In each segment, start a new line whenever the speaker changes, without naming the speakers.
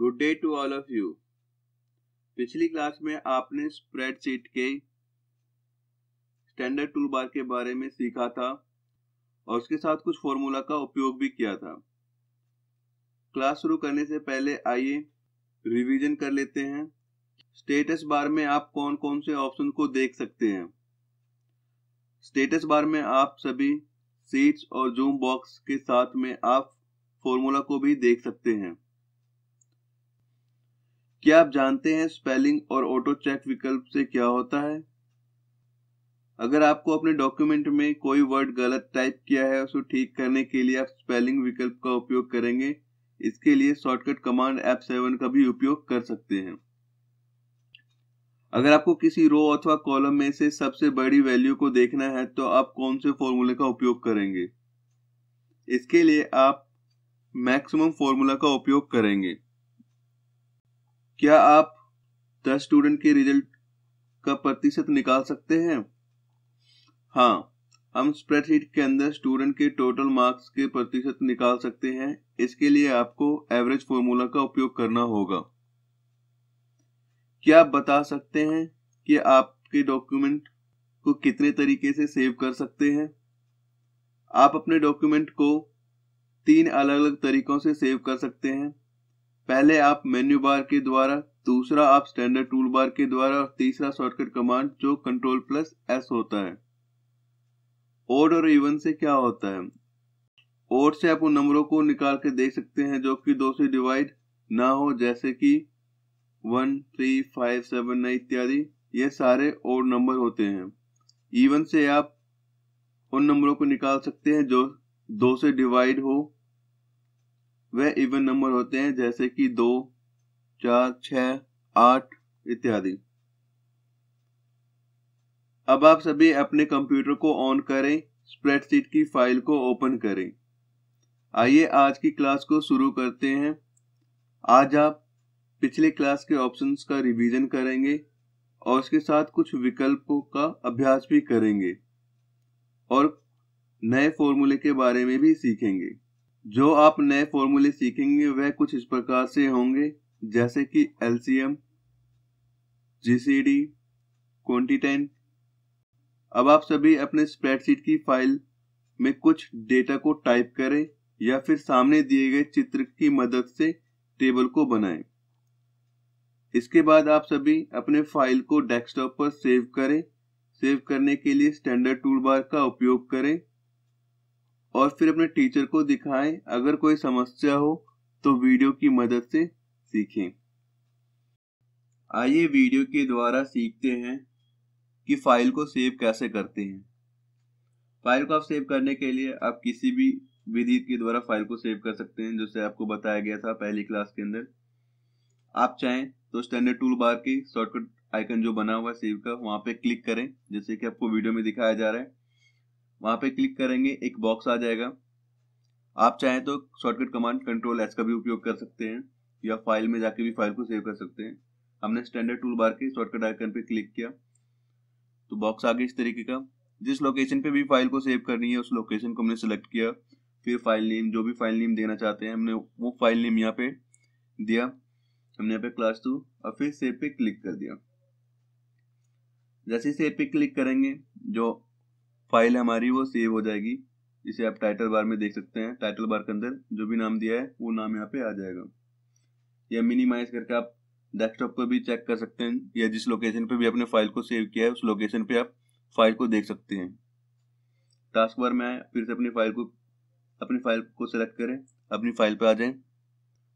Good day to all of you पिछली class में आपने स्प्रेडशीट के स्टैंडर्ड टूल बार के बारे में सीखा था और उसके साथ कुछ फॉर्मूला का उपयोग भी किया था क्लास शुरू करने से पहले आइए रिवीजन कर लेते हैं स्टेटस बार में आप कौन कौन से ऑप्शन को देख सकते हैं स्टेटस बार में आप सभी सीट्स और जूम बॉक्स के साथ में आप फॉर्मूला को भी देख सकते हैं क्या आप जानते हैं स्पेलिंग और ऑटो चेक विकल्प से क्या होता है अगर आपको अपने डॉक्यूमेंट में कोई वर्ड गलत टाइप किया है उसे ठीक करने के लिए आप स्पेलिंग विकल्प का उपयोग करेंगे इसके लिए शॉर्टकट कमांड एप सेवन का भी उपयोग कर सकते हैं अगर आपको किसी रो अथवा कॉलम में से सबसे बड़ी वैल्यू को देखना है तो आप कौन से फॉर्मूले का उपयोग करेंगे इसके लिए आप मैक्सिमम फॉर्मूला का उपयोग करेंगे क्या आप दस स्टूडेंट के रिजल्ट का प्रतिशत निकाल सकते हैं हाँ हम स्प्रेडशीट के अंदर स्टूडेंट के टोटल मार्क्स के प्रतिशत निकाल सकते हैं इसके लिए आपको एवरेज फॉर्मूला का उपयोग करना होगा क्या आप बता सकते हैं कि आपके डॉक्यूमेंट को कितने तरीके से सेव कर सकते हैं आप अपने डॉक्यूमेंट को तीन अलग अलग तरीकों से सेव कर सकते हैं पहले आप मेन्यू बार के द्वारा दूसरा आप स्टैंडर्ड टूल बार के द्वारा और तीसरा शॉर्टकट कमांड जो कंट्रोल प्लस एस होता है ओड और इवन से क्या होता है ओड से आप उन नंबरों को निकाल के देख सकते हैं जो कि दो से डिवाइड ना हो जैसे कि one three five seven nine इत्यादि ये सारे ओड नंबर होते हैं इवन से आप उन नंबरों को निकाल सकते हैं जो दो से डिवाइड हो वह इवन नंबर होते हैं जैसे कि दो चार छ आठ इत्यादि अब आप सभी अपने कंप्यूटर को ऑन करें स्प्रेडशीट की फाइल को ओपन करें आइए आज की क्लास को शुरू करते हैं आज आप पिछले क्लास के ऑप्शंस का रिवीजन करेंगे और उसके साथ कुछ विकल्पों का अभ्यास भी करेंगे और नए फॉर्मूले के बारे में भी सीखेंगे जो आप नए फॉर्मूले सीखेंगे वह कुछ इस प्रकार से होंगे जैसे कि एलसीएम जीसीडी क्वांटिटेंट अब आप सभी अपने स्प्रेडशीट की फाइल में कुछ डेटा को टाइप करें या फिर सामने दिए गए चित्र की मदद से टेबल को बनाएं। इसके बाद आप सभी अपने फाइल को डेस्कटॉप पर सेव करें सेव करने के लिए स्टैंडर्ड टूल बार का उपयोग करें और फिर अपने टीचर को दिखाएं अगर कोई समस्या हो तो वीडियो की मदद से सीखें आइए वीडियो के द्वारा सीखते हैं कि फाइल को सेव कैसे करते हैं फाइल को आप सेव करने के लिए आप किसी भी विधि के द्वारा फाइल को सेव कर सकते हैं जैसे आपको बताया गया था पहली क्लास के अंदर आप चाहें तो स्टैंडर्ड टूल बार के शॉर्टकट आइकन जो बना हुआ है सेव का वहां पे क्लिक करें जैसे कि आपको वीडियो में दिखाया जा रहा है वहां पे क्लिक करेंगे एक बॉक्स आ जाएगा आप चाहें तो शॉर्टकट कमांड कंट्रोल एस का भी उपयोग कर सकते हैं या फाइल में जाके भी फाइल को सेव कर सकते हैं हमने स्टैंडर्ड टूल बार के शॉर्टकट आइकन पे क्लिक किया तो बॉक्स आ गया इस तरीके का जिस लोकेशन पे भी फाइल को सेव करनी है उस लोकेशन को हमने सेलेक्ट किया फिर फाइल नेम जो भी फाइल नेम देना चाहते हैं हमने वो फाइल नेम यहाँ पे दिया हमने यहाँ पे क्लास टू और फिर सेव पे क्लिक कर दिया जैसे सेव पे क्लिक करेंगे जो फाइल हमारी वो सेव हो जाएगी इसे आप टाइटल बार में देख सकते हैं टाइटल बार के अंदर जो भी नाम दिया है वो नाम यहाँ पे आ जाएगा या मिनिमाइज करके आप डेस्कटॉप पर भी चेक कर सकते हैं या जिस लोकेशन पे भी आपने फाइल को सेव किया है उस लोकेशन पे आप फाइल को देख सकते हैं टास्क बार में आए फिर से अपनी फाइल को अपनी फाइल को सिलेक्ट करें अपनी फाइल पर आ जाए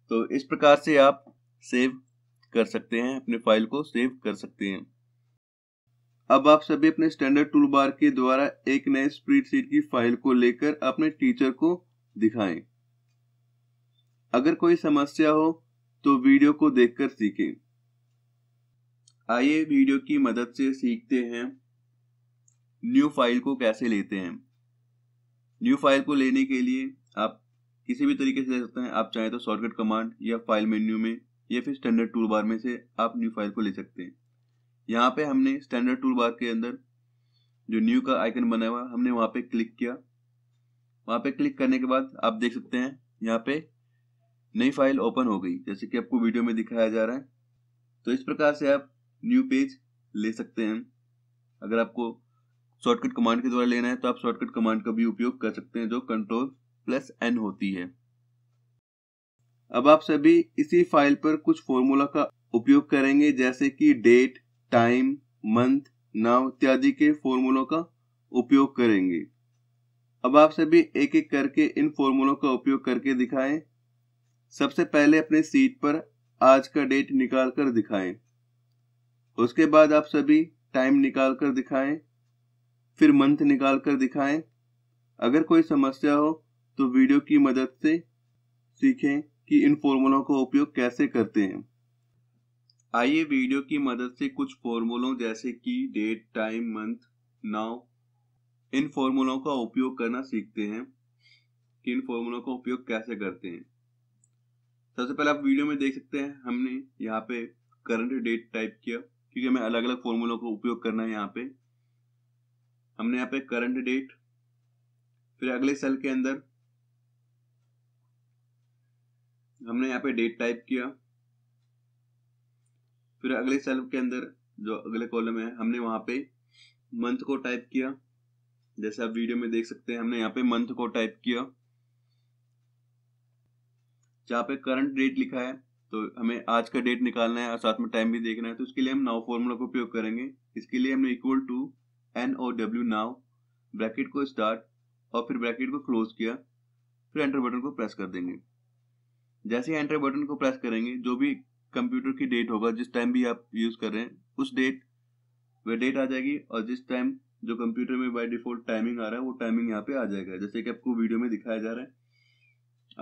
तो इस प्रकार से आप सेव कर सकते हैं अपने फाइल को सेव कर सकते हैं अब आप सभी अपने स्टैंडर्ड टूल बार के द्वारा एक नए स्प्रीडशीट की फाइल को लेकर अपने टीचर को दिखाएं। अगर कोई समस्या हो तो वीडियो को देखकर सीखें आइए वीडियो की मदद से सीखते हैं न्यू फाइल को कैसे लेते हैं न्यू फाइल को लेने के लिए आप किसी भी तरीके से ले सकते हैं आप चाहें तो शॉर्टकट कमांड या फाइल मेन्यू में या फिर स्टैंडर्ड टूल बार में से आप न्यू फाइल को ले सकते हैं यहाँ पे हमने स्टैंडर्ड टूल बार के अंदर जो न्यू का आइकन बना हुआ हमने वहां पे क्लिक किया वहां पे क्लिक करने के बाद आप देख सकते हैं यहाँ पे नई फाइल ओपन हो गई जैसे कि आपको वीडियो में दिखाया जा रहा है तो इस प्रकार से आप न्यू पेज ले सकते हैं अगर आपको शॉर्टकट कमांड के द्वारा लेना है तो आप शॉर्टकट कमांड का भी उपयोग कर सकते हैं जो कंट्रोल प्लस एन होती है अब आप सभी इसी फाइल पर कुछ फॉर्मूला का उपयोग करेंगे जैसे कि डेट टाइम मंथ नाव इत्यादि के फॉर्मूलों का उपयोग करेंगे अब आप सभी एक एक करके इन फॉर्मूलों का उपयोग करके दिखाएं सबसे पहले अपने सीट पर आज का डेट निकाल कर दिखाएं उसके बाद आप सभी टाइम निकाल कर दिखाएं फिर मंथ निकाल कर दिखाएं अगर कोई समस्या हो तो वीडियो की मदद से सीखें कि इन फॉर्मूलों का उपयोग कैसे करते हैं आइए वीडियो की मदद से कुछ फॉर्मूलों जैसे कि डेट टाइम मंथ नाउ इन फॉर्मूलों का उपयोग करना सीखते हैं कि इन फॉर्मूलों का उपयोग कैसे करते हैं सबसे पहले आप वीडियो में देख सकते हैं हमने यहाँ पे करंट डेट टाइप किया क्योंकि हमें अलग अलग फॉर्मूलों का उपयोग करना है यहाँ पे हमने यहाँ पे करंट डेट फिर अगले सेल के अंदर हमने यहाँ पे डेट टाइप किया फिर अगले सेल के अंदर जो अगले कॉलम है हमने वहां पे मंथ को टाइप किया जैसे आप वीडियो में देख सकते हैं हमने यहाँ पे मंथ को टाइप किया जहां पे करंट डेट लिखा है तो हमें आज का डेट निकालना है और साथ में टाइम भी देखना है तो उसके लिए हम नाव फॉर्मूला का उपयोग करेंगे इसके लिए हमने equal to N O W now bracket को स्टार्ट और फिर ब्रैकेट को क्लोज किया फिर एंटर बटन को प्रेस कर देंगे जैसे एंटर बटन को प्रेस करेंगे जो भी कंप्यूटर की डेट होगा जिस टाइम भी आप यूज कर रहे हैं उस डेट वह डेट आ जाएगी और जिस टाइम जो कंप्यूटर में बाय डिफॉल्ट टाइमिंग आ रहा है वो टाइमिंग यहाँ पे आ जाएगा जैसे कि आपको वीडियो में दिखाया जा रहा है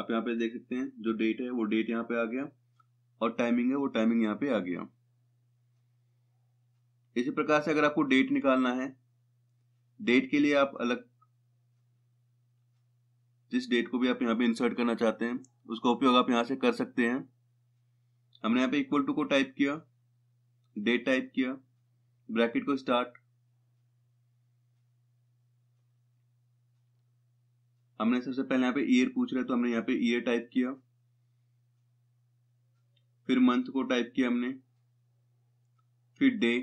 आप यहाँ पे देख सकते हैं जो डेट है वो डेट यहाँ पे आ गया और टाइमिंग है वो टाइमिंग यहाँ पे आ गया इसी प्रकार से अगर आपको डेट निकालना है डेट के लिए आप अलग जिस डेट को भी आप यहाँ पे इंसर्ट करना चाहते हैं उसका उपयोग आप यहाँ से कर सकते हैं हमने यहाँ पे इक्वल टू को टाइप किया डेट टाइप किया ब्रैकेट को स्टार्ट हमने सबसे पहले यहाँ पे ईयर पूछ रहे तो हमने यहाँ पे ईयर टाइप किया फिर मंथ को टाइप किया हमने फिर डे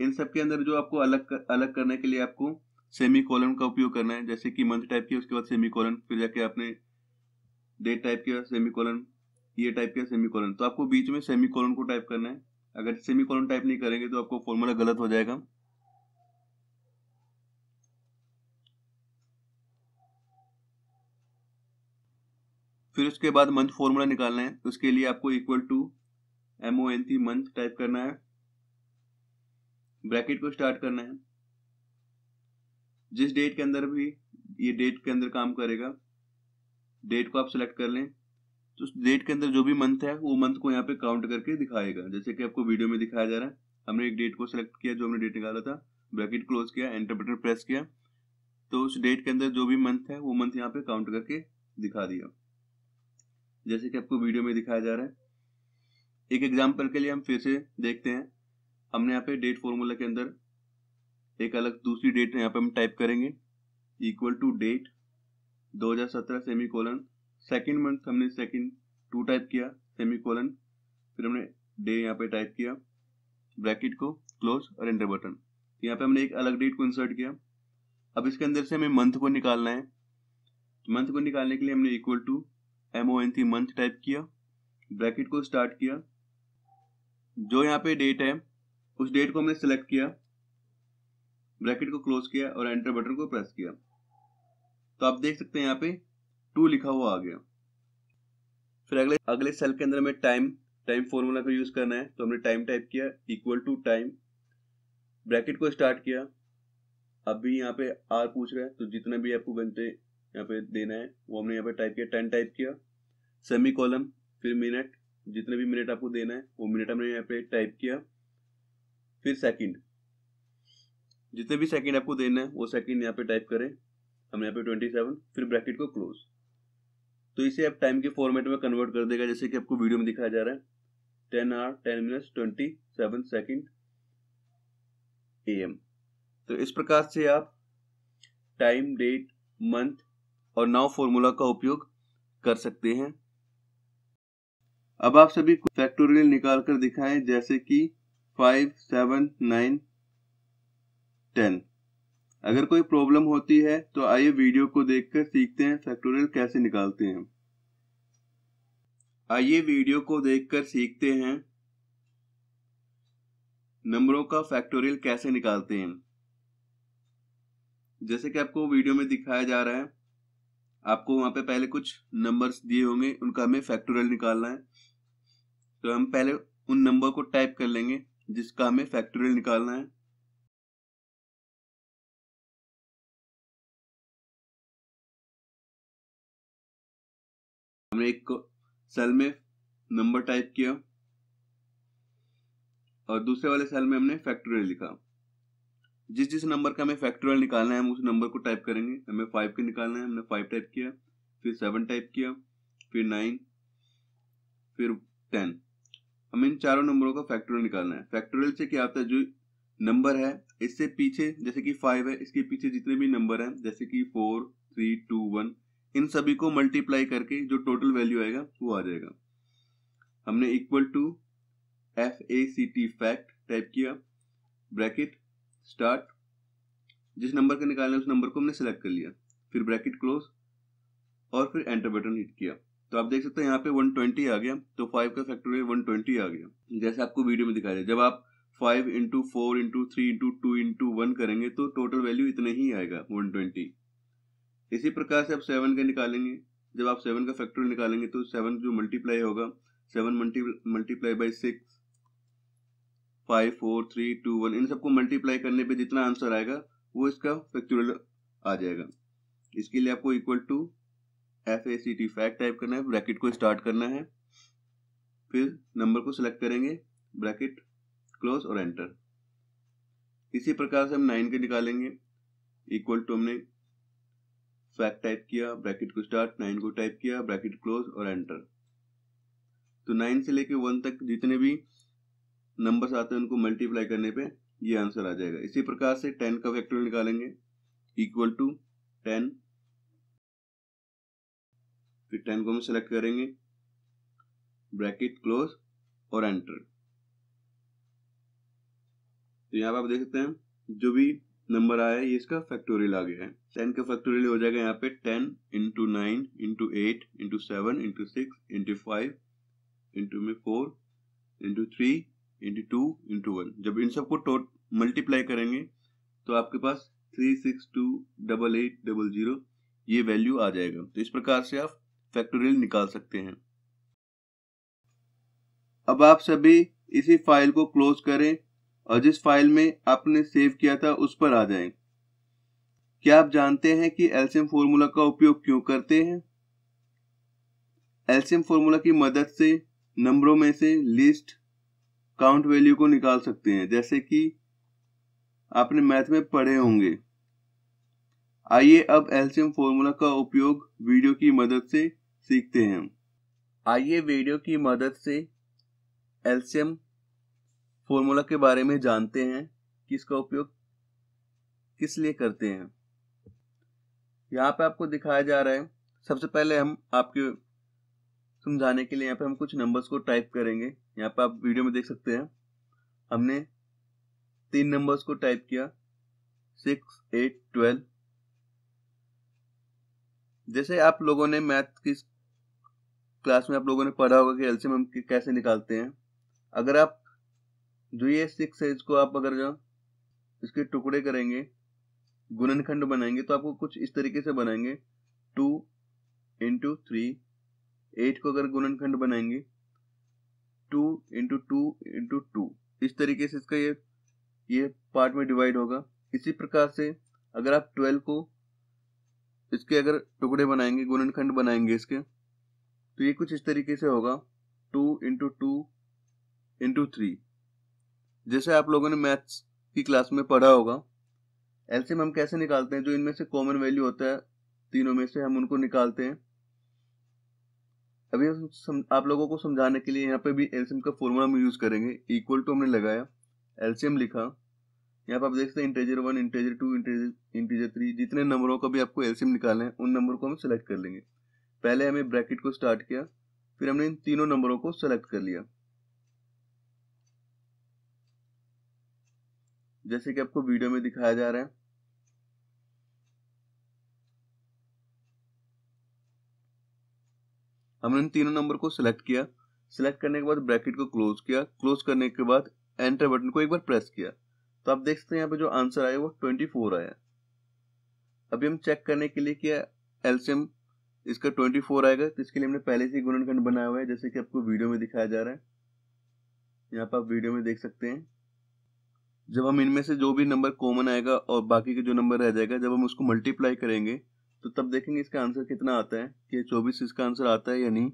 इन सब के अंदर जो आपको अलग कर, अलग करने के लिए आपको सेमी कॉलन का उपयोग करना है जैसे कि मंथ टाइप किया उसके बाद सेमी कॉलन फिर जाके आपने डेट टाइप किया सेमी कॉलन ये टाइप किया सेमी कॉलन तो आपको बीच में सेमी कॉलन को टाइप करना है अगर सेमी कॉलन टाइप नहीं करेंगे तो आपको फॉर्मूला गलत हो जाएगा फिर उसके बाद मंथ फॉर्मूला निकालना है तो उसके लिए आपको equal to M O N T month type करना है ब्रैकेट को स्टार्ट करना है जिस डेट के अंदर भी ये डेट के अंदर काम करेगा डेट को आप सिलेक्ट कर लें तो उस डेट के अंदर जो भी मंथ है वो मंथ को यहाँ पे काउंट करके दिखाएगा जैसे कि आपको वीडियो में दिखाया जा रहा है हमने एक डेट को सिलेक्ट किया जो हमने डेट निकाला था ब्रैकेट क्लोज किया एंटर बटन प्रेस किया तो उस डेट के अंदर जो भी मंथ है वो मंथ यहाँ पे काउंट करके दिखा दिया जैसे कि आपको वीडियो में दिखाया जा रहा है एक एग्जाम्पल के लिए हम फिर से देखते हैं हमने यहाँ पे डेट फॉर्मूला के अंदर एक अलग दूसरी डेट यहाँ पे हम टाइप करेंगे equal to date 2017 semicolon second month हमने सेकेंड टू टाइप किया सेमी कोलन फिर हमने डे यहाँ पे टाइप किया ब्रैकेट को क्लोज और एंटर बटन तो यहाँ पे हमने एक अलग डेट को इंसर्ट किया अब इसके अंदर से हमें मंथ को निकालना है मंथ को निकालने के लिए हमने equal to M O N T month type किया ब्रैकेट को स्टार्ट किया जो यहाँ पे डेट है उस डेट को हमने सेलेक्ट किया ब्रैकेट को क्लोज किया और एंटर बटन को प्रेस किया तो आप देख सकते हैं यहाँ पे टू लिखा हुआ आ गया फिर अगले अगले सेल के अंदर हमें टाइम टाइम फॉर्मूला का यूज करना है तो हमने टाइम टाइप किया इक्वल टू टाइम ब्रैकेट को स्टार्ट किया अब भी यहाँ पे आर पूछ रहा है तो जितने भी आपको घंटे यहाँ पे देना है वो हमने यहाँ पे टाइप किया टेन टाइप किया सेमी कॉलम फिर मिनट जितने भी मिनट आपको देना है वो मिनट हमने यहाँ पे टाइप किया फिर सेकंड जितने भी सेकंड आपको देना है वो सेकंड यहाँ पे टाइप करें हमने यहाँ पे ट्वेंटी सेवन फिर ब्रैकेट को क्लोज तो इसे आप टाइम के फॉर्मेट में कन्वर्ट कर देगा जैसे कि आपको वीडियो में दिखाया जा रहा है ten hour ten minute twenty seven second A M तो इस प्रकार से आप टाइम डेट मंथ और नाउ फॉर्मूला का उपयोग कर सकते हैं अब आप सभी फैक्टोरियल निकाल कर दिखाएं जैसे कि फाइव सेवन नाइन टेन अगर कोई प्रॉब्लम होती है तो आइए वीडियो को देखकर सीखते हैं फैक्टोरियल कैसे निकालते हैं आइए वीडियो को देखकर सीखते हैं नंबरों का फैक्टोरियल कैसे निकालते हैं जैसे कि आपको वीडियो में दिखाया जा रहा है आपको वहां पे पहले कुछ नंबर्स दिए होंगे उनका हमें फैक्टोरियल निकालना है तो हम पहले उन नंबर को टाइप कर लेंगे जिसका हमें फैक्टोरियल निकालना है हमने एक सेल में नंबर टाइप किया और दूसरे वाले सेल में हमने फैक्टोरियल लिखा जिस जिस नंबर का हमें फैक्टोरियल निकालना है हम उस नंबर को टाइप करेंगे हमें फाइव के निकालना है हमने फाइव टाइप किया फिर सेवन टाइप किया फिर नाइन फिर टेन हमें इन चारों नंबरों का फैक्टोरियल निकालना है फैक्टोरियल से क्या आता है जो नंबर है इससे पीछे जैसे कि फाइव है इसके पीछे जितने भी नंबर हैं जैसे कि फोर थ्री टू वन इन सभी को मल्टीप्लाई करके जो टोटल वैल्यू आएगा वो आ जाएगा हमने equal to F A C T fact type किया ब्रैकेट स्टार्ट जिस नंबर का निकालना है उस नंबर को हमने सेलेक्ट कर लिया फिर ब्रैकेट क्लोज और फिर एंटर बटन हिट किया तो आप देख सकते हैं यहाँ पे 120 आ गया तो 5 का फैक्टर 120 आ गया जैसे आपको वीडियो में दिखाया जब आप 5 into four into three into two into one करेंगे तो टोटल वैल्यू इतने ही आएगा 120 इसी प्रकार से आप सेवन का निकालेंगे जब आप सेवन का फैक्टर निकालेंगे तो सेवन जो मल्टीप्लाई होगा seven multiply by six five four three two one इन सबको मल्टीप्लाई करने पे जितना आंसर आएगा वो इसका फैक्टोरियल आ जाएगा इसके लिए आपको equal to F A C T fact type करना है ब्रैकेट को स्टार्ट करना है फिर नंबर को सिलेक्ट करेंगे ब्रैकेट क्लोज और एंटर इसी प्रकार से हम नाइन के निकालेंगे इक्वल टू हमने फैक्ट टाइप किया ब्रैकेट को स्टार्ट नाइन को टाइप किया ब्रैकेट क्लोज और एंटर तो नाइन से लेके वन तक जितने भी नंबर्स आते हैं उनको मल्टीप्लाई करने पे ये आंसर आ जाएगा इसी प्रकार से टेन का फैक्टोरियल निकालेंगे इक्वल टू टेन फिर टेन को हम सेलेक्ट करेंगे ब्रैकेट क्लोज और एंटर तो यहां पर आप देख सकते हैं जो भी नंबर आया ये इसका फैक्टोरियल आ गया है टेन का फैक्टोरियल हो जाएगा यहाँ पे ten into nine into eight into seven into six into five into में four into three into two into one जब इन सबको टोट मल्टीप्लाई करेंगे तो आपके पास three six two double eight double zero ये वैल्यू आ जाएगा तो इस प्रकार से आप फैक्टोरियल निकाल सकते हैं अब आप सभी इसी फाइल को क्लोज करें और जिस फाइल में आपने सेव किया था उस पर आ जाएं। क्या आप जानते हैं कि एल्सियम फॉर्मूला का उपयोग क्यों करते हैं एल्सियम फॉर्मूला की मदद से नंबरों में से लिस्ट काउंट वैल्यू को निकाल सकते हैं जैसे कि आपने मैथ में पढ़े होंगे आइए अब एल्शियम फॉर्मूला का उपयोग वीडियो की मदद से सीखते हैं आइए वीडियो की मदद से एल्सियम फॉर्मूला के बारे में जानते हैं कि इसका उपयोग किस लिए करते हैं यहाँ पे आपको दिखाया जा रहा है सबसे पहले हम आपके समझाने के लिए यहाँ पे हम कुछ नंबर्स को टाइप करेंगे यहाँ पे आप वीडियो में देख सकते हैं हमने तीन नंबर्स को टाइप किया सिक्स एट ट्वेल्व जैसे आप लोगों ने मैथ की क्लास में आप लोगों ने पढ़ा होगा कि एलसीएम हम कैसे निकालते हैं अगर आप जो ये सिक्स है इसको आप अगर जो इसके टुकड़े करेंगे गुणनखंड बनाएंगे तो आपको कुछ इस तरीके से बनाएंगे टू इंटू थ्री एट को अगर गुणनखंड बनाएंगे two into two into two इस तरीके से इसका ये ये पार्ट में डिवाइड होगा इसी प्रकार से अगर आप ट्वेल्व को इसके अगर टुकड़े बनाएंगे गुणनखंड बनाएंगे इसके तो ये कुछ इस तरीके से होगा two into two into three जैसे आप लोगों ने मैथ्स की क्लास में पढ़ा होगा एलसीएम हम कैसे निकालते हैं जो इनमें से कॉमन वैल्यू होता है तीनों में से हम उनको निकालते हैं अभी हम आप लोगों को समझाने के लिए यहाँ पे भी एलसीएम का फॉर्मूला हम यूज करेंगे इक्वल टू हमने लगाया एलसीएम लिखा यहाँ पे आप देखते हैं integer one integer two integer integer three जितने नंबरों का भी आपको एलसीएम निकालना है उन नंबर को हम सेलेक्ट कर लेंगे पहले हमें ब्रैकेट को स्टार्ट किया फिर हमने इन तीनों नंबरों को सेलेक्ट कर लिया जैसे कि आपको वीडियो में दिखाया जा रहा है हमने इन तीनों नंबर को सिलेक्ट किया सिलेक्ट करने के बाद ब्रैकेट को क्लोज किया क्लोज करने के बाद एंटर बटन को एक बार प्रेस किया तो आप देख सकते हैं यहाँ पे जो आंसर आया वो 24 आया अभी हम चेक करने के लिए किया एलसीएम इसका 24 आएगा तो इसके लिए हमने पहले से ही गुणनखंड बनाया हुआ है जैसे कि आपको वीडियो में दिखाया जा रहा है यहाँ पर आप वीडियो में देख सकते हैं जब हम इनमें से जो भी नंबर कॉमन आएगा और बाकी के जो नंबर रह जाएगा जब हम उसको मल्टीप्लाई करेंगे तो तब देखेंगे इसका आंसर कितना आता है कि चौबीस इसका आंसर आता है या नहीं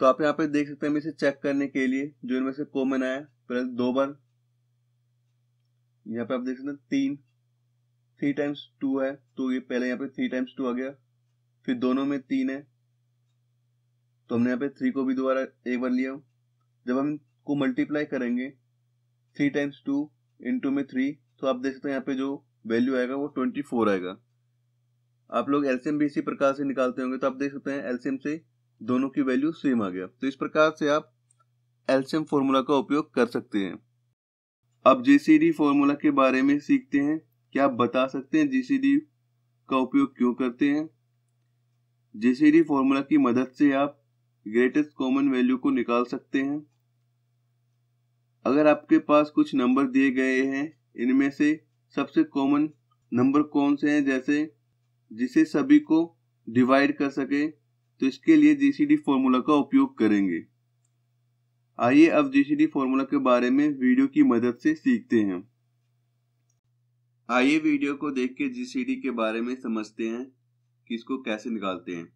तो आप यहाँ पे देख सकते हैं इसे चेक करने के लिए जो इनमें से कॉमन आया प्लस दो बार यहाँ पे आप देख सकते हैं तीन थ्री टाइम्स टू है तो ये पहले यहाँ पे थ्री टाइम्स टू आ गया फिर दोनों में तीन है तो हमने यहाँ पे थ्री को भी दोबारा एक बार लिया जब हम को मल्टीप्लाई करेंगे थ्री टाइम्स टू इंटू में थ्री तो आप देख सकते हैं यहाँ पे जो वैल्यू आएगा वो ट्वेंटी फोर आएगा आप लोग एलसीएम भी इसी प्रकार से निकालते होंगे तो आप देख सकते हैं एलसीएम से दोनों की वैल्यू सेम आ गया तो इस प्रकार से आप एलसीएम फॉर्मूला का उपयोग कर सकते हैं अब जीसीडी फॉर्मूला के बारे में सीखते हैं क्या आप बता सकते हैं जीसीडी का उपयोग क्यों करते हैं जेसीडी फॉर्मूला की मदद से आप ग्रेटेस्ट कॉमन वैल्यू को निकाल सकते हैं अगर आपके पास कुछ नंबर दिए गए हैं इनमें से सबसे कॉमन नंबर कौन से हैं जैसे जिसे सभी को डिवाइड कर सके तो इसके लिए जीसीडी फॉर्मूला का उपयोग करेंगे आइए अब जीसीडी फॉर्मूला के बारे में वीडियो की मदद से सीखते हैं आइए वीडियो को देख के जीसीडी के बारे में समझते हैं कि इसको कैसे निकालते हैं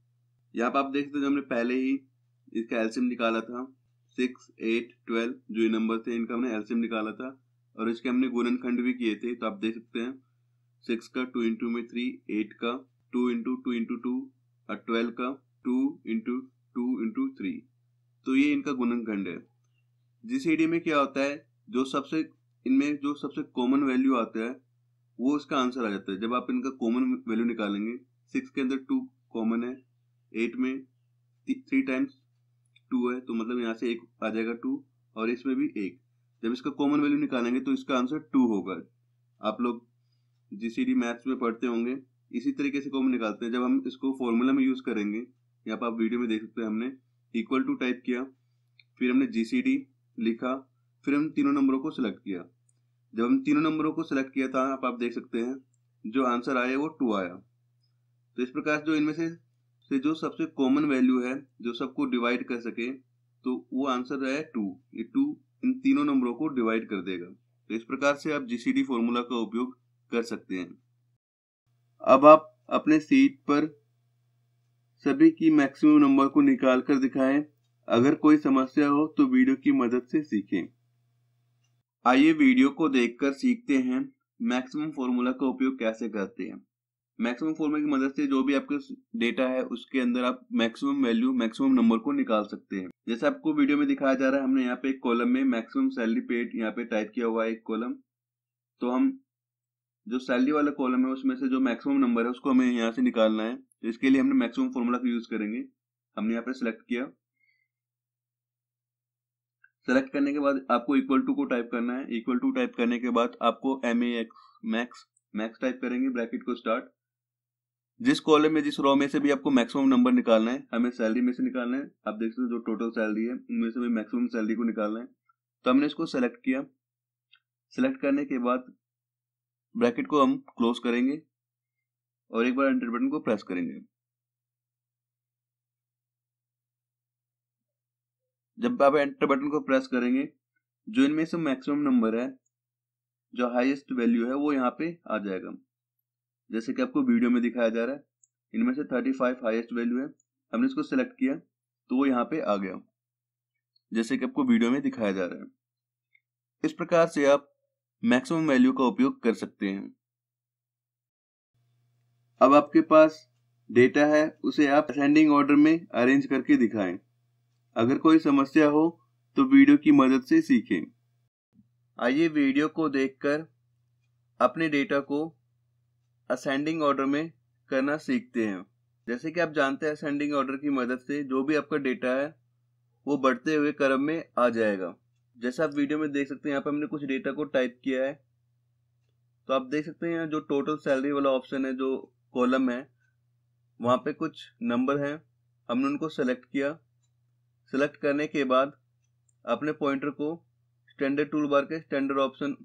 यहाँ पर आप देख सकते हो हमने पहले ही इसका एल्सियम निकाला था सिक्स एट ट्वेल्व जो ये नंबर थे इनका हमने एलसीएम निकाला था और इसके हमने गुणनखंड भी किए थे तो आप देख सकते हैं सिक्स का टू इंटू में थ्री एट का two into two into two और ट्वेल्व का two into two into three तो ये इनका गुणनखंड है जिस एडी में क्या होता है जो सबसे इनमें जो सबसे कॉमन वैल्यू आता है वो इसका आंसर आ जाता है जब आप इनका कॉमन वैल्यू निकालेंगे सिक्स के अंदर टू कॉमन है एट में थ्री टाइम्स टू है तो मतलब यहाँ से एक आ जाएगा टू और इसमें भी एक जब इसका कॉमन वैल्यू निकालेंगे तो इसका आंसर टू होगा आप लोग जीसीडी मैथ्स में पढ़ते होंगे इसी तरीके से कॉमन निकालते हैं जब हम इसको फॉर्मूला में यूज करेंगे यहाँ पर आप वीडियो में देख सकते हैं हमने इक्वल टू टाइप किया फिर हमने डी लिखा फिर हम तीनों नंबरों को सिलेक्ट किया जब हम तीनों नंबरों को सिलेक्ट किया था आप, आप देख सकते हैं जो आंसर आया वो टू आया तो इस प्रकार जो इनमें से से जो सबसे कॉमन वैल्यू है जो सबको डिवाइड कर सके तो वो आंसर है टू ये टू इन तीनों नंबरों को डिवाइड कर देगा तो इस प्रकार से आप जीसीडी फॉर्मूला का उपयोग कर सकते हैं अब आप अपने सीट पर सभी की मैक्सिमम नंबर को निकाल कर दिखाएं अगर कोई समस्या हो तो वीडियो की मदद से सीखें आइए वीडियो को देखकर सीखते हैं मैक्सिमम फॉर्मूला का उपयोग कैसे करते हैं मैक्सिमम फॉर्मेट की मदद से जो भी आपके डेटा है उसके अंदर आप मैक्सिमम वैल्यू मैक्सिमम नंबर को निकाल सकते हैं जैसे आपको वीडियो में दिखाया जा रहा है हमने यहाँ पे एक कॉलम में मैक्सिमम सैलरी पेड यहाँ पे टाइप किया हुआ है एक कॉलम तो हम जो सैलरी वाला कॉलम है उसमें से जो मैक्सिमम नंबर है उसको हमें यहाँ से निकालना है तो इसके लिए हमने मैक्सिमम फॉर्मूला का यूज करेंगे हमने यहाँ पे सिलेक्ट किया सेलेक्ट करने के बाद आपको इक्वल टू को टाइप करना है इक्वल टू टाइप करने के बाद आपको M A X max max type करेंगे ब्रैकेट को स्टार्ट जिस कॉलम में जिस रॉ में से भी आपको मैक्सिमम नंबर निकालना है हमें सैलरी में से निकालना है आप देख सकते हैं जो टोटल सैलरी है उनमें से हमें मैक्सिमम सैलरी को निकालना है तो हमने इसको सेलेक्ट किया सेलेक्ट करने के बाद ब्रैकेट को हम क्लोज करेंगे और एक बार एंटर बटन को प्रेस करेंगे जब आप एंटर बटन को प्रेस करेंगे जो इनमें से मैक्सिमम नंबर है जो हाईएस्ट वैल्यू है वो यहाँ पे आ जाएगा जैसे कि आपको वीडियो में दिखाया जा रहा है इनमें से 35 हाईएस्ट वैल्यू है हमने इसको सिलेक्ट किया तो वो यहाँ पे आ गया जैसे कि आपको वीडियो में दिखाया जा रहा है इस प्रकार से आप मैक्सिमम वैल्यू का उपयोग कर सकते हैं अब आपके पास डेटा है उसे आप असेंडिंग ऑर्डर में अरेंज करके दिखाएं अगर कोई समस्या हो तो वीडियो की मदद से सीखें आइए वीडियो को देखकर अपने डेटा को असेंडिंग ऑर्डर में करना सीखते हैं जैसे कि आप जानते हैं असेंडिंग ऑर्डर की मदद से जो भी आपका डेटा है वो बढ़ते हुए क्रम में आ जाएगा जैसा आप वीडियो में देख सकते हैं यहाँ पर हमने कुछ डेटा को टाइप किया है तो आप देख सकते हैं यहाँ जो टोटल सैलरी वाला ऑप्शन है जो कॉलम है वहाँ पे कुछ नंबर हैं हमने उनको सेलेक्ट किया सेलेक्ट करने के बाद अपने पॉइंटर को स्टैंडर्ड टूल बार के स्टैंडर्ड ऑप्शन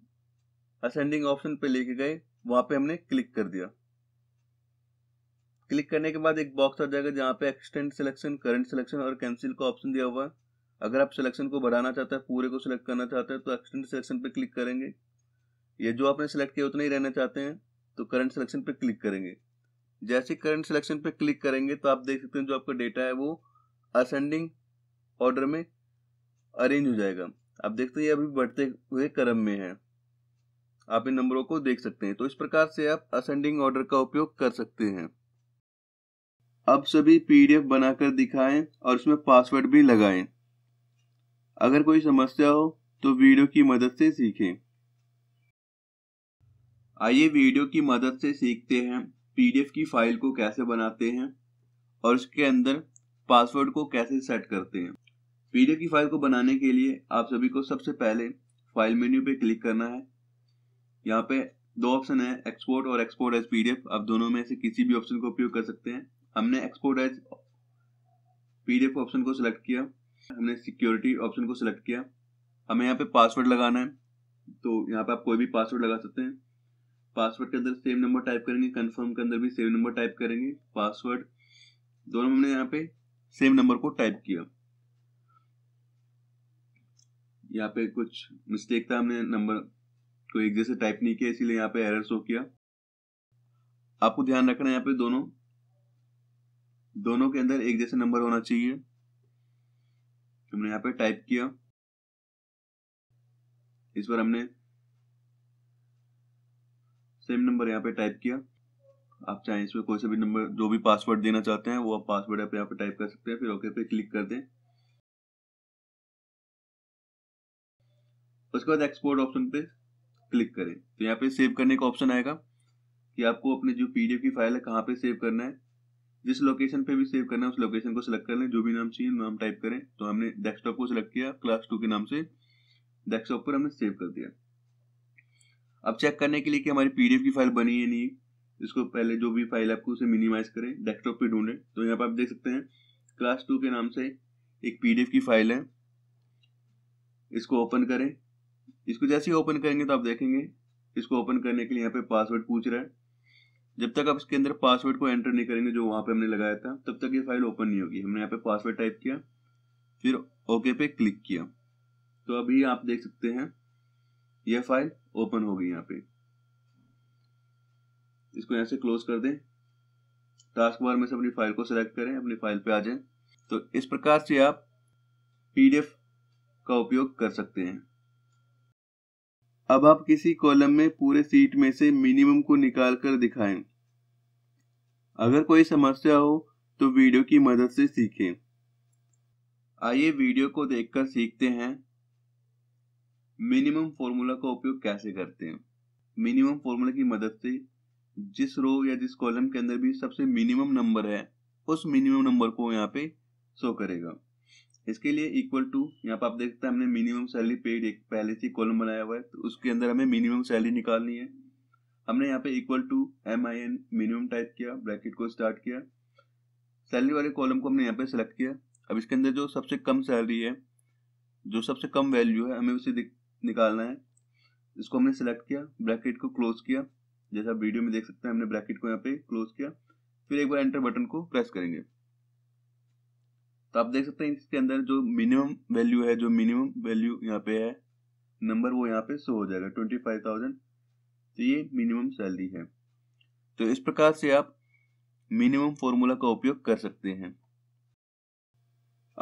असेंडिंग ऑप्शन पे लेके गए वहां पे हमने क्लिक कर दिया क्लिक करने के बाद एक बॉक्स आ जाएगा जहां पे एक्सटेंड सिलेक्शन करंट सिलेक्शन और कैंसिल का ऑप्शन दिया हुआ है अगर आप सिलेक्शन को बढ़ाना चाहते हैं पूरे को सिलेक्ट करना चाहते हैं तो एक्सटेंड सिलेक्शन पे क्लिक करेंगे ये जो आपने सिलेक्ट किया उतना ही रहना चाहते हैं तो करंट सिलेक्शन पे क्लिक करेंगे जैसे करंट सिलेक्शन पे क्लिक करेंगे तो आप देख सकते हैं जो आपका डेटा है वो असेंडिंग ऑर्डर में अरेंज हो जाएगा आप देखते हैं ये अभी बढ़ते हुए क्रम में है आप इन नंबरों को देख सकते हैं तो इस प्रकार से आप असेंडिंग ऑर्डर का उपयोग कर सकते हैं अब सभी पीडीएफ बनाकर दिखाएं और उसमें पासवर्ड भी लगाएं। अगर कोई समस्या हो तो वीडियो की मदद से सीखें आइए वीडियो की मदद से सीखते हैं पीडीएफ की फाइल को कैसे बनाते हैं और उसके अंदर पासवर्ड को कैसे सेट करते हैं पीडीएफ की फाइल को बनाने के लिए आप सभी को सबसे पहले फाइल मेन्यू पे क्लिक करना है यहाँ पे दो ऑप्शन है एक्सपोर्ट और एक्सपोर्ट एज पीडीएफ आप दोनों में से किसी भी ऑप्शन को उपयोग कर सकते हैं हमने एक्सपोर्ट एज पीडीएफ ऑप्शन को सिलेक्ट किया हमने सिक्योरिटी ऑप्शन को सिलेक्ट किया हमें यहाँ पे पासवर्ड लगाना है तो यहाँ पे आप कोई भी पासवर्ड लगा सकते हैं पासवर्ड के अंदर सेम नंबर टाइप करेंगे कंफर्म के अंदर भी सेम नंबर टाइप करेंगे पासवर्ड दोनों हमने यहाँ पे सेम नंबर को टाइप किया यहाँ पे कुछ मिस्टेक था हमने नंबर को तो एक जैसे टाइप नहीं किया इसीलिए यहाँ पे एरर शो किया आपको ध्यान रखना है यहाँ पे दोनों दोनों के अंदर एक जैसे नंबर होना चाहिए हमने यहाँ पे टाइप किया इस बार हमने सेम नंबर यहाँ पे टाइप किया आप चाहे इसमें कोई से भी नंबर जो भी पासवर्ड देना चाहते हैं वो आप पासवर्ड पे यहाँ पे टाइप कर सकते हैं फिर ओके पे क्लिक कर दें उसके बाद एक्सपोर्ट ऑप्शन पे क्लिक करें तो यहाँ पे सेव करने का ऑप्शन आएगा कि आपको अपने जो पीडीएफ की फाइल है कहाँ पे सेव करना है जिस लोकेशन पे भी सेव करना है उस लोकेशन को सिलेक्ट कर लें जो भी नाम चाहिए नाम टाइप करें तो हमने डेस्कटॉप को सिलेक्ट किया क्लास टू के नाम से डेस्कटॉप पर हमने सेव कर दिया अब चेक करने के लिए कि हमारी पीडीएफ की फाइल बनी है नहीं इसको पहले जो भी फाइल आपको उसे मिनिमाइज करें डेस्कटॉप पे ढूंढें तो यहाँ पर आप देख सकते हैं क्लास टू के नाम से एक पीडीएफ की फाइल है इसको ओपन करें इसको जैसे ही ओपन करेंगे तो आप देखेंगे इसको ओपन करने के लिए यहाँ पे पासवर्ड पूछ रहा है जब तक आप इसके अंदर पासवर्ड को एंटर नहीं करेंगे जो वहां पे हमने लगाया था तब तक ये फाइल ओपन नहीं होगी हमने यहाँ पे पासवर्ड टाइप किया फिर ओके पे क्लिक किया तो अभी आप देख सकते हैं यह फाइल ओपन हो गई यहाँ पे इसको यहां से क्लोज कर दें टास्क बार में से अपनी फाइल को सिलेक्ट करें अपनी फाइल पे आ जाए तो इस प्रकार से आप पीडीएफ का उपयोग कर सकते हैं अब आप किसी कॉलम में पूरे सीट में से मिनिमम को निकाल कर दिखाएं अगर कोई समस्या हो तो वीडियो की मदद से सीखें आइए वीडियो को देखकर सीखते हैं मिनिमम फॉर्मूला का उपयोग कैसे करते हैं मिनिमम फॉर्मूला की मदद से जिस रो या जिस कॉलम के अंदर भी सबसे मिनिमम नंबर है उस मिनिमम नंबर को यहाँ पे शो करेगा इसके लिए इक्वल टू यहाँ पर आप देखते हैं हमने मिनिमम सैलरी पेड एक पहले से कॉलम बनाया हुआ है तो उसके अंदर हमें मिनिमम सैलरी निकालनी है हमने यहाँ पे equal to M I N minimum type किया ब्रैकेट को स्टार्ट किया सैलरी वाले कॉलम को हमने यहाँ पे सेलेक्ट किया अब इसके अंदर जो सबसे कम सैलरी है जो सबसे कम वैल्यू है हमें उसे निकालना है इसको हमने सेलेक्ट किया ब्रैकेट को क्लोज किया जैसा वीडियो में देख सकते हैं हमने ब्रैकेट को यहाँ पे क्लोज किया फिर एक बार एंटर बटन को प्रेस करेंगे तो आप देख सकते हैं इसके अंदर जो मिनिमम वैल्यू है जो मिनिमम वैल्यू यहाँ पे है नंबर वो यहाँ पे शो हो जाएगा ट्वेंटी फाइव थाउजेंड तो ये मिनिमम सैलरी है तो इस प्रकार से आप मिनिमम फॉर्मूला का उपयोग कर सकते हैं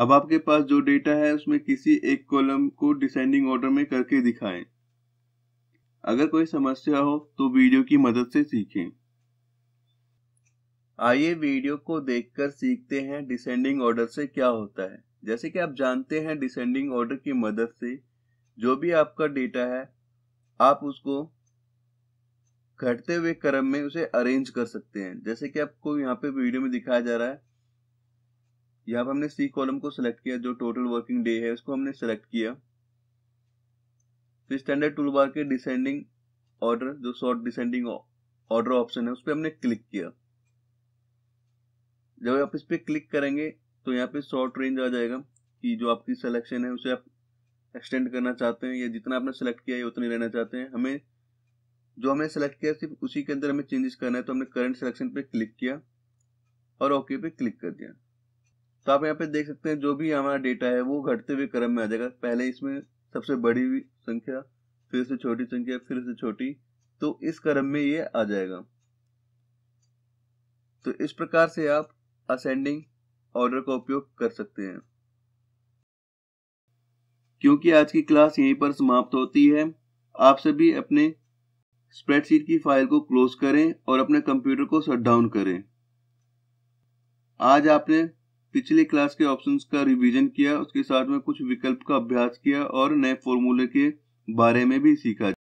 अब आपके पास जो डेटा है उसमें किसी एक कॉलम को डिसेंडिंग ऑर्डर में करके दिखाएं अगर कोई समस्या हो तो वीडियो की मदद से सीखें आइए वीडियो को देखकर सीखते हैं डिसेंडिंग ऑर्डर से क्या होता है जैसे कि आप जानते हैं डिसेंडिंग ऑर्डर की मदद से जो भी आपका डेटा है आप उसको घटते हुए क्रम में उसे अरेंज कर सकते हैं जैसे कि आपको यहाँ पे वीडियो में दिखाया जा रहा है यहाँ पर हमने सी कॉलम को सिलेक्ट किया जो टोटल वर्किंग डे है उसको हमने सिलेक्ट किया स्टैंडर्ड टूल बार के डिसेंडिंग ऑर्डर जो शॉर्ट डिसेंडिंग ऑर्डर ऑप्शन है उस पर हमने क्लिक किया जब आप इस पर क्लिक करेंगे तो यहाँ पे शॉर्ट रेंज आ जाएगा कि जो आपकी सिलेक्शन है उसे आप एक्सटेंड करना चाहते हैं या जितना आपने सेलेक्ट किया है ही रहना चाहते हैं हमें जो हमें सेलेक्ट किया सिर्फ उसी के अंदर हमें चेंजेस करना है तो हमने करंट सिलेक्शन पे क्लिक किया और ओके पे क्लिक कर दिया तो आप यहाँ पे देख सकते हैं जो भी हमारा डेटा है वो घटते हुए क्रम में आ जाएगा पहले इसमें सबसे बड़ी संख्या फिर से छोटी संख्या फिर से छोटी तो इस क्रम में ये आ जाएगा तो इस प्रकार से आप असेंडिंग ऑर्डर का उपयोग कर सकते हैं क्योंकि आज की क्लास यहीं पर समाप्त होती है आप सभी अपने स्प्रेडशीट की फाइल को क्लोज करें और अपने कंप्यूटर को शट डाउन करें आज आपने पिछली क्लास के ऑप्शंस का रिवीजन किया उसके साथ में कुछ विकल्प का अभ्यास किया और नए फॉर्मूले के बारे में भी सीखा